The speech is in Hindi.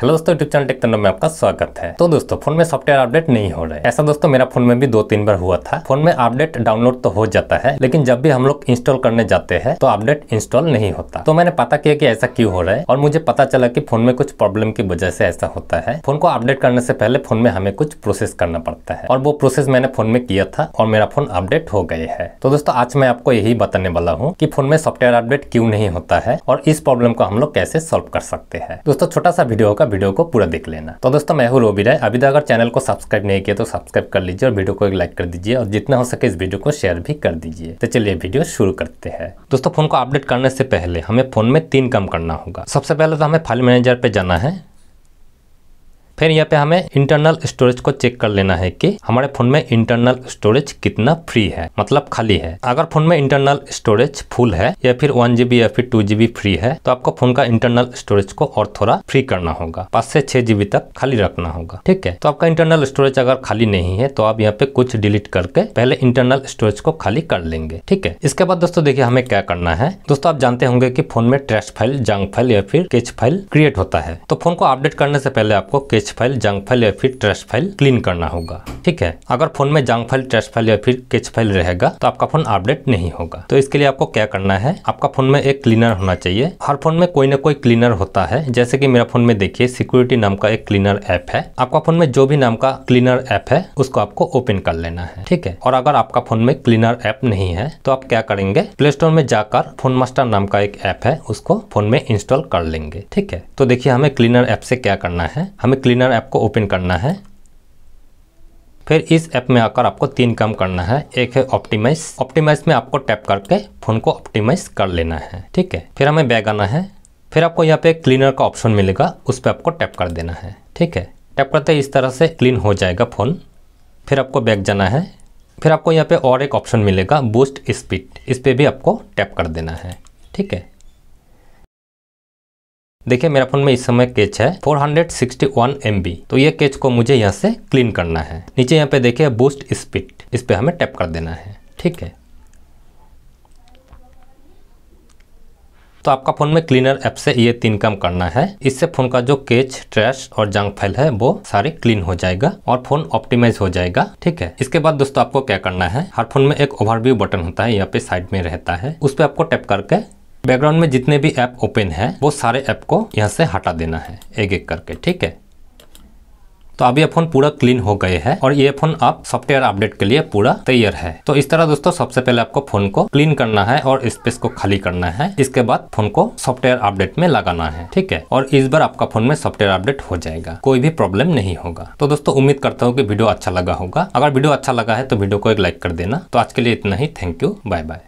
हेलो दोस्तों यूट्यूब चैनल टेक में आपका स्वागत है तो दोस्तों फोन में सॉफ्टवेयर अपडेट नहीं हो रहा है ऐसा दोस्तों मेरा फोन में भी दो तीन बार हुआ था फोन में अपडेट डाउनलोड तो हो जाता है लेकिन जब भी हम लोग इंस्टॉल करने जाते हैं तो अपडेट इंस्टॉल नहीं होता तो मैंने पता किया कि ऐसा क्यों हो रहा है और मुझे पता चला की फोन में कुछ प्रॉब्लम की वजह से ऐसा होता है फोन को अपडेट करने से पहले फोन में हमें कुछ प्रोसेस करना पड़ता है और वो प्रोसेस मैंने फोन में किया था और मेरा फोन अपडेट हो गए है तो दोस्तों आज मैं आपको यही बताने वाला हूँ की फोन में सॉफ्टवेयर अपडेट क्यूँ नहीं होता है और इस प्रॉब्लम को हम लोग कैसे सोल्व कर सकते हैं दोस्तों छोटा सा वीडियो का वीडियो को पूरा देख लेना तो दोस्तों मैं हूँ रोबी राय अभी तक अगर चैनल को सब्सक्राइब नहीं किया तो सब्सक्राइब कर लीजिए और वीडियो को एक लाइक कर दीजिए और जितना हो सके इस वीडियो को शेयर भी कर दीजिए तो चलिए वीडियो शुरू करते हैं दोस्तों फोन को अपडेट करने से पहले हमें फोन में तीन काम करना होगा सबसे पहले तो हमें फाइल मैनेजर पर जाना है फिर यहाँ पे हमें इंटरनल स्टोरेज को चेक कर लेना है कि हमारे फोन में इंटरनल स्टोरेज कितना फ्री है मतलब खाली है अगर फोन में इंटरनल स्टोरेज फुल है या फिर वन जीबी या फिर टू जीबी फ्री है तो आपको फोन का इंटरनल स्टोरेज को और थोड़ा फ्री करना होगा पाँच से छह जीबी तक खाली रखना होगा ठीक है तो आपका इंटरनल स्टोरेज अगर खाली नहीं है तो आप यहाँ पे कुछ डिलीट करके पहले इंटरनल स्टोरेज को खाली कर लेंगे ठीक है इसके बाद दोस्तों देखिए हमें क्या करना है दोस्तों आप जानते होंगे की फोन में ट्रेस्ट फाइल जंग फाइल या फिर केच फाइल क्रिएट होता है तो फोन को अपडेट करने से पहले आपको केच टेस्ट फाइल जंक फाइल या फिर ट्रैश फाइल क्लीन करना होगा ठीक है अगर फोन में जंक फाइल ट्रेस फाइल या फिर केच फाइल रहेगा तो आपका फोन अपडेट नहीं होगा तो इसके लिए आपको क्या करना है आपका फोन में एक क्लीनर होना चाहिए हर फोन में कोई ना कोई क्लीनर होता है जैसे की मेरा फोन में देखिए सिक्योरिटी नाम का एक क्लीनर ऐप है आपका फोन में जो भी नाम का क्लीनर ऐप है उसको आपको ओपन कर लेना है ठीक है और अगर आपका फोन में क्लीनर ऐप नहीं है तो आप क्या करेंगे प्ले स्टोर में जाकर फोन मास्टर नाम का एक ऐप है उसको फोन में इंस्टॉल कर लेंगे ठीक है तो देखिए हमें क्लीनर ऐप से क्या करना है हमें क्लीनर क्लीनर ऐप को ओपन करना है फिर इस ऐप में आकर आपको तीन काम करना है एक है ऑप्टिमाइज ऑप्टिमाइज में आपको टैप करके फ़ोन को ऑप्टिमाइज कर लेना है ठीक है फिर हमें बैग आना है फिर आपको यहाँ पे क्लीनर का ऑप्शन मिलेगा उस पर आपको टैप कर देना है ठीक है टैप करते इस तरह से क्लीन हो जाएगा फ़ोन फिर आपको बैग जाना है फिर आपको यहाँ पे और एक ऑप्शन मिलेगा बूस्ट स्पीड इस पर भी आपको टैप कर देना है ठीक है देखिए मेरा फोन में इस समय केच है 461 MB तो ये केच को मुझे यहाँ से क्लीन करना है नीचे यहाँ पे देखिए बूस्ट स्पीड इस पर हमें टैप कर देना है ठीक है तो आपका फ़ोन में क्लीनर ऐप से ये तीन काम करना है इससे फ़ोन का जो केच ट्रैश और जंक फाइल है वो सारे क्लीन हो जाएगा और फ़ोन ऑप्टिमाइज हो जाएगा ठीक है इसके बाद दोस्तों आपको क्या करना है हर फ़ोन में एक ओवरव्यू बटन होता है यहाँ पे साइड में रहता है उस पर आपको टैप करके बैकग्राउंड में जितने भी ऐप ओपन है वो सारे ऐप को यहाँ से हटा देना है एक एक करके ठीक है तो अब ये फ़ोन पूरा क्लीन हो गए है और ये फ़ोन आप सॉफ्टवेयर अपडेट के लिए पूरा तैयार है तो इस तरह दोस्तों सबसे पहले आपको फ़ोन को क्लीन करना है और स्पेस को खाली करना है इसके बाद फ़ोन को सॉफ्टवेयर अपडेट में लगाना है ठीक है और इस बार आपका फ़ोन में सॉफ्टवेयर अपडेट हो जाएगा कोई भी प्रॉब्लम नहीं होगा तो दोस्तों उम्मीद करता हूँ की वीडियो अच्छा लगा होगा अगर वीडियो अच्छा लगा है तो वीडियो को एक लाइक कर देना तो आज के लिए इतना ही थैंक यू बाय बाय